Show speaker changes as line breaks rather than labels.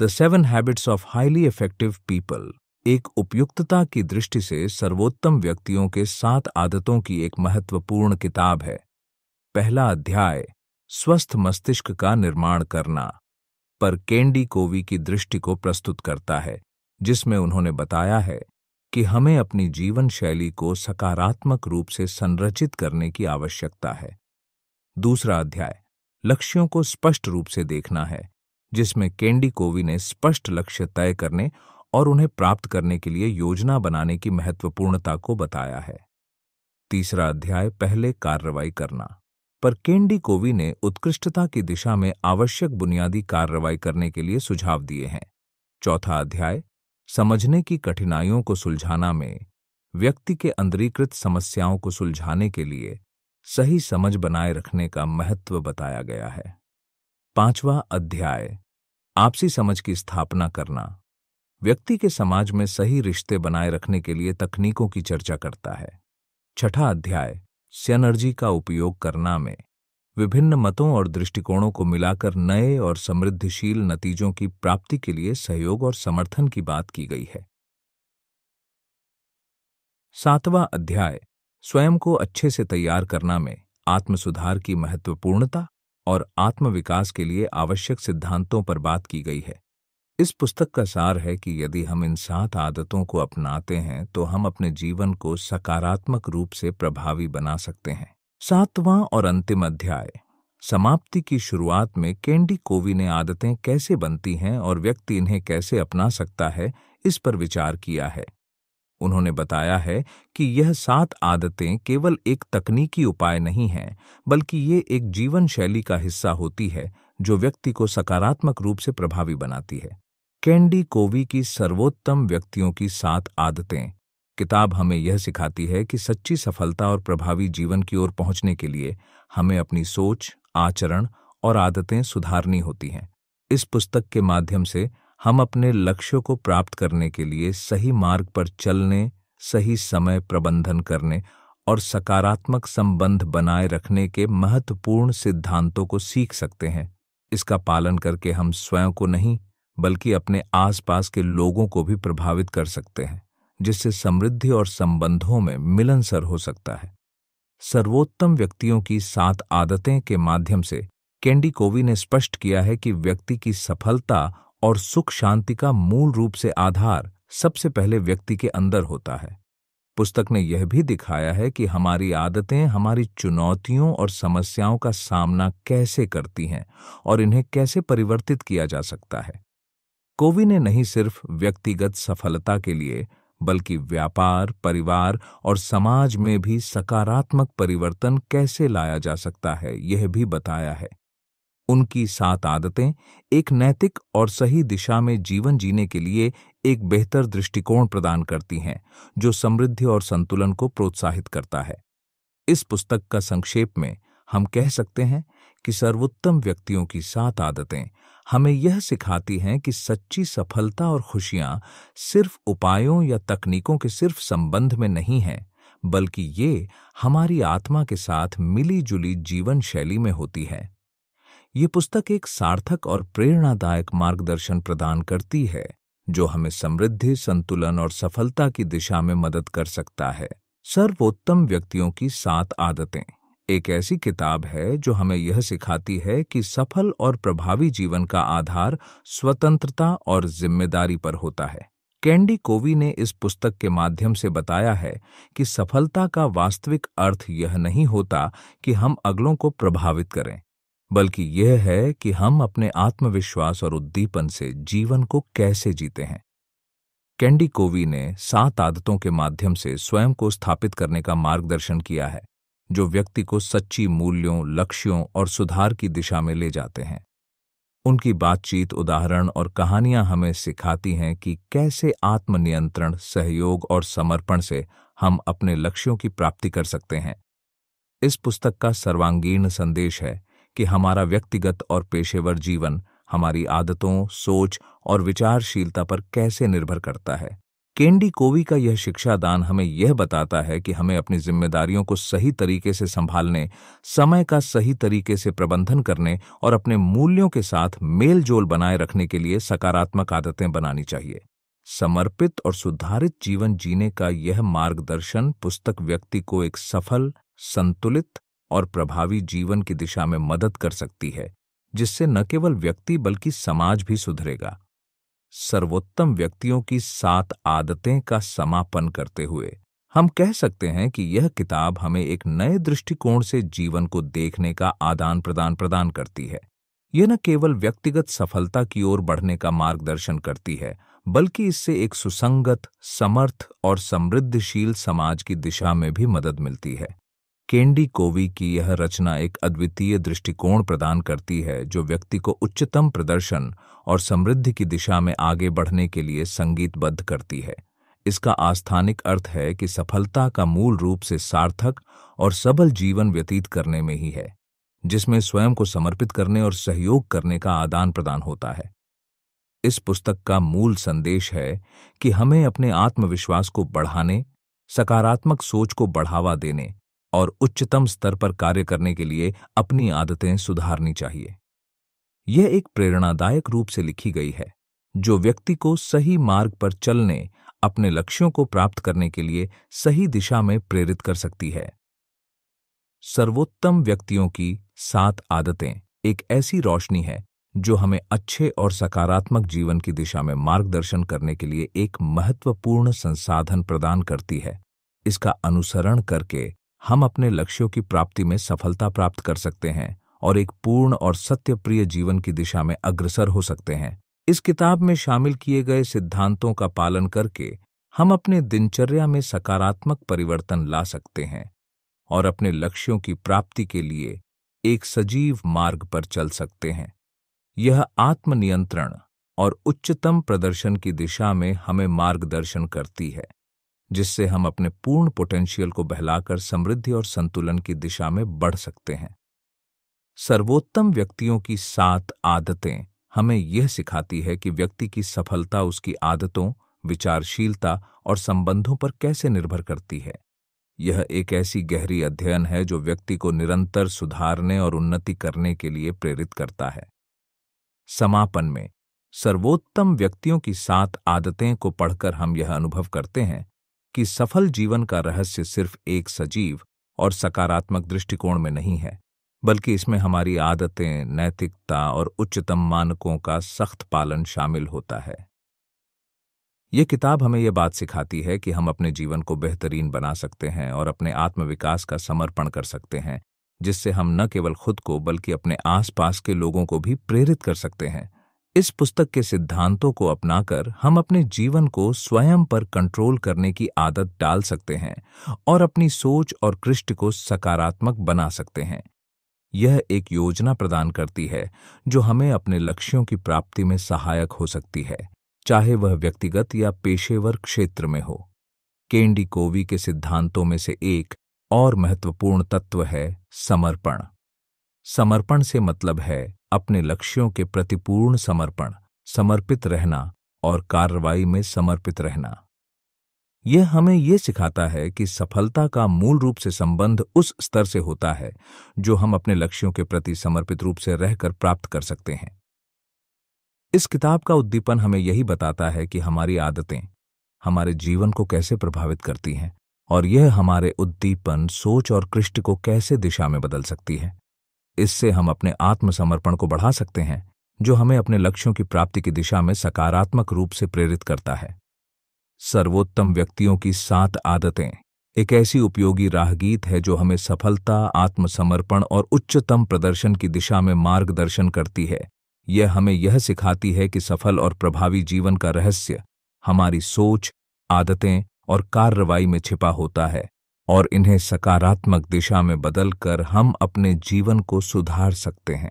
the seven habits of highly effective people एक उपयुक्तता की दृष्टि से सर्वोत्तम व्यक्तियों के सात आदतों की एक महत्वपूर्ण किताब है पहला अध्याय स्वस्थ मस्तिष्क का निर्माण करना पर केंडी कोवी की दृष्टि को प्रस्तुत करता है जिसमें उन्होंने बताया है कि हमें अपनी जीवन शैली को सकारात्मक रूप से संरचित करने की आवश्यकता है दूसरा अध्याय लक्ष्यों को स्पष्ट रूप से देखना है जिसमें केंडी कोवी ने स्पष्ट लक्ष्य तय करने और उन्हें प्राप्त करने के लिए योजना बनाने की महत्वपूर्णता को बताया है तीसरा अध्याय पहले कार्रवाई करना पर केंडी कोवी ने उत्कृष्टता की दिशा में आवश्यक बुनियादी कार्रवाई करने के लिए सुझाव दिए हैं चौथा अध्याय समझने की कठिनाइयों को सुलझाना में व्यक्ति के अंदरीकृत समस्याओं को सुलझाने के लिए सही समझ बनाए रखने का महत्व बताया गया है पांचवा अध्याय आपसी समझ की स्थापना करना व्यक्ति के समाज में सही रिश्ते बनाए रखने के लिए तकनीकों की चर्चा करता है छठा अध्याय सेनर्जी का उपयोग करना में विभिन्न मतों और दृष्टिकोणों को मिलाकर नए और समृद्धिशील नतीजों की प्राप्ति के लिए सहयोग और समर्थन की बात की गई है सातवां अध्याय स्वयं को अच्छे से तैयार करना में आत्मसुधार की महत्वपूर्णता और आत्मविकास के लिए आवश्यक सिद्धांतों पर बात की गई है इस पुस्तक का सार है कि यदि हम इन सात आदतों को अपनाते हैं तो हम अपने जीवन को सकारात्मक रूप से प्रभावी बना सकते हैं सातवां और अंतिम अध्याय समाप्ति की शुरुआत में कैंडी कोवी ने आदतें कैसे बनती हैं और व्यक्ति इन्हें कैसे अपना सकता है इस पर विचार किया है उन्होंने बताया है कि यह सात आदतें केवल एक तकनीकी उपाय नहीं है बल्कि ये एक जीवन शैली का हिस्सा होती है जो व्यक्ति को सकारात्मक रूप से प्रभावी बनाती है कैंडी कोवी की सर्वोत्तम व्यक्तियों की सात आदतें किताब हमें यह सिखाती है कि सच्ची सफलता और प्रभावी जीवन की ओर पहुंचने के लिए हमें अपनी सोच आचरण और आदतें सुधारनी होती हैं इस पुस्तक के माध्यम से हम अपने लक्ष्यों को प्राप्त करने के लिए सही मार्ग पर चलने सही समय प्रबंधन करने और सकारात्मक संबंध बनाए रखने के महत्वपूर्ण सिद्धांतों को सीख सकते हैं इसका पालन करके हम स्वयं को नहीं बल्कि अपने आसपास के लोगों को भी प्रभावित कर सकते हैं जिससे समृद्धि और संबंधों में मिलनसर हो सकता है सर्वोत्तम व्यक्तियों की सात आदतें के माध्यम से कैंडी कोवी ने स्पष्ट किया है कि व्यक्ति की सफलता और सुख शांति का मूल रूप से आधार सबसे पहले व्यक्ति के अंदर होता है पुस्तक ने यह भी दिखाया है कि हमारी आदतें हमारी चुनौतियों और समस्याओं का सामना कैसे करती हैं और इन्हें कैसे परिवर्तित किया जा सकता है कोवी ने नहीं सिर्फ व्यक्तिगत सफलता के लिए बल्कि व्यापार परिवार और समाज में भी सकारात्मक परिवर्तन कैसे लाया जा सकता है यह भी बताया है उनकी सात आदतें एक नैतिक और सही दिशा में जीवन जीने के लिए एक बेहतर दृष्टिकोण प्रदान करती हैं जो समृद्धि और संतुलन को प्रोत्साहित करता है इस पुस्तक का संक्षेप में हम कह सकते हैं कि सर्वोत्तम व्यक्तियों की सात आदतें हमें यह सिखाती हैं कि सच्ची सफलता और खुशियां सिर्फ उपायों या तकनीकों के सिर्फ संबंध में नहीं हैं बल्कि ये हमारी आत्मा के साथ मिली जुली जीवन शैली में होती है ये पुस्तक एक सार्थक और प्रेरणादायक मार्गदर्शन प्रदान करती है जो हमें समृद्धि संतुलन और सफलता की दिशा में मदद कर सकता है सर्वोत्तम व्यक्तियों की सात आदतें एक ऐसी किताब है जो हमें यह सिखाती है कि सफल और प्रभावी जीवन का आधार स्वतंत्रता और जिम्मेदारी पर होता है कैंडी कोवी ने इस पुस्तक के माध्यम से बताया है कि सफलता का वास्तविक अर्थ यह नहीं होता कि हम अगलों को प्रभावित करें बल्कि यह है कि हम अपने आत्मविश्वास और उद्दीपन से जीवन को कैसे जीते हैं कैंडी कोवी ने सात आदतों के माध्यम से स्वयं को स्थापित करने का मार्गदर्शन किया है जो व्यक्ति को सच्ची मूल्यों लक्ष्यों और सुधार की दिशा में ले जाते हैं उनकी बातचीत उदाहरण और कहानियां हमें सिखाती हैं कि कैसे आत्मनियंत्रण सहयोग और समर्पण से हम अपने लक्ष्यों की प्राप्ति कर सकते हैं इस पुस्तक का सर्वांगीण संदेश है कि हमारा व्यक्तिगत और पेशेवर जीवन हमारी आदतों सोच और विचारशीलता पर कैसे निर्भर करता है केंडी कोवी का यह शिक्षा दान हमें यह बताता है कि हमें अपनी जिम्मेदारियों को सही तरीके से संभालने समय का सही तरीके से प्रबंधन करने और अपने मूल्यों के साथ मेल जोल बनाए रखने के लिए सकारात्मक आदतें बनानी चाहिए समर्पित और सुधारित जीवन जीने का यह मार्गदर्शन पुस्तक व्यक्ति को एक सफल संतुलित और प्रभावी जीवन की दिशा में मदद कर सकती है जिससे न केवल व्यक्ति बल्कि समाज भी सुधरेगा सर्वोत्तम व्यक्तियों की सात आदतें का समापन करते हुए हम कह सकते हैं कि यह किताब हमें एक नए दृष्टिकोण से जीवन को देखने का आदान प्रदान प्रदान करती है यह न केवल व्यक्तिगत सफलता की ओर बढ़ने का मार्गदर्शन करती है बल्कि इससे एक सुसंगत समर्थ और समृद्धशील समाज की दिशा में भी मदद मिलती है केंडी कोवी की यह रचना एक अद्वितीय दृष्टिकोण प्रदान करती है जो व्यक्ति को उच्चतम प्रदर्शन और समृद्धि की दिशा में आगे बढ़ने के लिए संगीतबद्ध करती है इसका आस्थानिक अर्थ है कि सफलता का मूल रूप से सार्थक और सबल जीवन व्यतीत करने में ही है जिसमें स्वयं को समर्पित करने और सहयोग करने का आदान प्रदान होता है इस पुस्तक का मूल संदेश है कि हमें अपने आत्मविश्वास को बढ़ाने सकारात्मक सोच को बढ़ावा देने और उच्चतम स्तर पर कार्य करने के लिए अपनी आदतें सुधारनी चाहिए यह एक प्रेरणादायक रूप से लिखी गई है जो व्यक्ति को सही मार्ग पर चलने अपने लक्ष्यों को प्राप्त करने के लिए सही दिशा में प्रेरित कर सकती है सर्वोत्तम व्यक्तियों की सात आदतें एक ऐसी रोशनी है जो हमें अच्छे और सकारात्मक जीवन की दिशा में मार्गदर्शन करने के लिए एक महत्वपूर्ण संसाधन प्रदान करती है इसका अनुसरण करके हम अपने लक्ष्यों की प्राप्ति में सफलता प्राप्त कर सकते हैं और एक पूर्ण और सत्यप्रिय जीवन की दिशा में अग्रसर हो सकते हैं इस किताब में शामिल किए गए सिद्धांतों का पालन करके हम अपने दिनचर्या में सकारात्मक परिवर्तन ला सकते हैं और अपने लक्ष्यों की प्राप्ति के लिए एक सजीव मार्ग पर चल सकते हैं यह आत्मनियंत्रण और उच्चतम प्रदर्शन की दिशा में हमें मार्गदर्शन करती है जिससे हम अपने पूर्ण पोटेंशियल को बहलाकर समृद्धि और संतुलन की दिशा में बढ़ सकते हैं सर्वोत्तम व्यक्तियों की सात आदतें हमें यह सिखाती है कि व्यक्ति की सफलता उसकी आदतों विचारशीलता और संबंधों पर कैसे निर्भर करती है यह एक ऐसी गहरी अध्ययन है जो व्यक्ति को निरंतर सुधारने और उन्नति करने के लिए प्रेरित करता है समापन में सर्वोत्तम व्यक्तियों की सात आदतें को पढ़कर हम यह अनुभव करते हैं कि सफल जीवन का रहस्य सिर्फ एक सजीव और सकारात्मक दृष्टिकोण में नहीं है बल्कि इसमें हमारी आदतें नैतिकता और उच्चतम मानकों का सख्त पालन शामिल होता है ये किताब हमें यह बात सिखाती है कि हम अपने जीवन को बेहतरीन बना सकते हैं और अपने आत्मविकास का समर्पण कर सकते हैं जिससे हम न केवल खुद को बल्कि अपने आसपास के लोगों को भी प्रेरित कर सकते हैं इस पुस्तक के सिद्धांतों को अपनाकर हम अपने जीवन को स्वयं पर कंट्रोल करने की आदत डाल सकते हैं और अपनी सोच और कृष्ट को सकारात्मक बना सकते हैं यह एक योजना प्रदान करती है जो हमें अपने लक्ष्यों की प्राप्ति में सहायक हो सकती है चाहे वह व्यक्तिगत या पेशेवर क्षेत्र में हो केंडी कोवी के सिद्धांतों में से एक और महत्वपूर्ण तत्व है समर्पण समर्पण से मतलब है अपने लक्ष्यों के प्रति पूर्ण समर्पण समर्पित रहना और कार्रवाई में समर्पित रहना यह हमें यह सिखाता है कि सफलता का मूल रूप से संबंध उस स्तर से होता है जो हम अपने लक्ष्यों के प्रति समर्पित रूप से रहकर प्राप्त कर सकते हैं इस किताब का उद्दीपन हमें यही बताता है कि हमारी आदतें हमारे जीवन को कैसे प्रभावित करती हैं और यह हमारे उद्दीपन सोच और कृष्ट को कैसे दिशा में बदल सकती है इससे हम अपने आत्मसमर्पण को बढ़ा सकते हैं जो हमें अपने लक्ष्यों की प्राप्ति की दिशा में सकारात्मक रूप से प्रेरित करता है सर्वोत्तम व्यक्तियों की सात आदतें एक ऐसी उपयोगी राहगीत है जो हमें सफलता आत्मसमर्पण और उच्चतम प्रदर्शन की दिशा में मार्गदर्शन करती है यह हमें यह सिखाती है कि सफल और प्रभावी जीवन का रहस्य हमारी सोच आदतें और कार्रवाई में छिपा होता है और इन्हें सकारात्मक दिशा में बदलकर हम अपने जीवन को सुधार सकते हैं